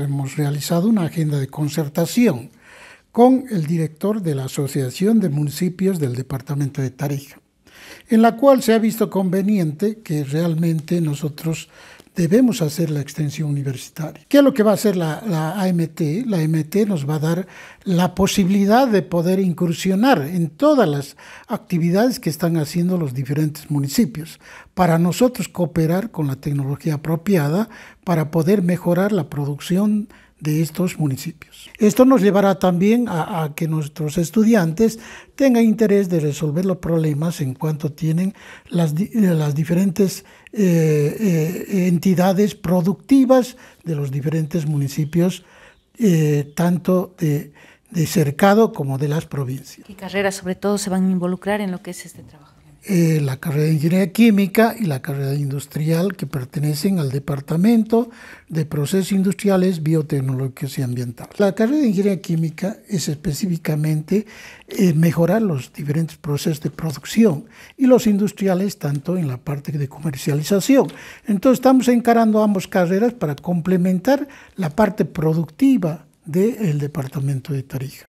hemos realizado una agenda de concertación con el director de la Asociación de Municipios del Departamento de Tarija en la cual se ha visto conveniente que realmente nosotros debemos hacer la extensión universitaria. ¿Qué es lo que va a hacer la, AMT? La AMT nos va a dar la posibilidad de poder incursionar en todas las actividades que están haciendo los diferentes municipios, para nosotros cooperar con la tecnología apropiada para poder mejorar la producción de estos municipios. Esto nos llevará también a, que nuestros estudiantes tengan interés de resolver los problemas en cuanto tienen las, eh, diferentes eh, eh, entidades productivas de los diferentes municipios, tanto de, de cercado como de las provincias. ¿Qué carreras sobre todo se van a involucrar en lo que es este trabajo? Eh, la carrera de Ingeniería Química y la carrera industrial que pertenecen al Departamento de Procesos Industriales, Biotecnológicos y Ambientales. La carrera de Ingeniería Química es específicamente eh, mejorar los diferentes procesos de producción y los industriales tanto en la parte de comercialización. Entonces estamos encarando ambas carreras para complementar la parte productiva del Departamento de Tarija.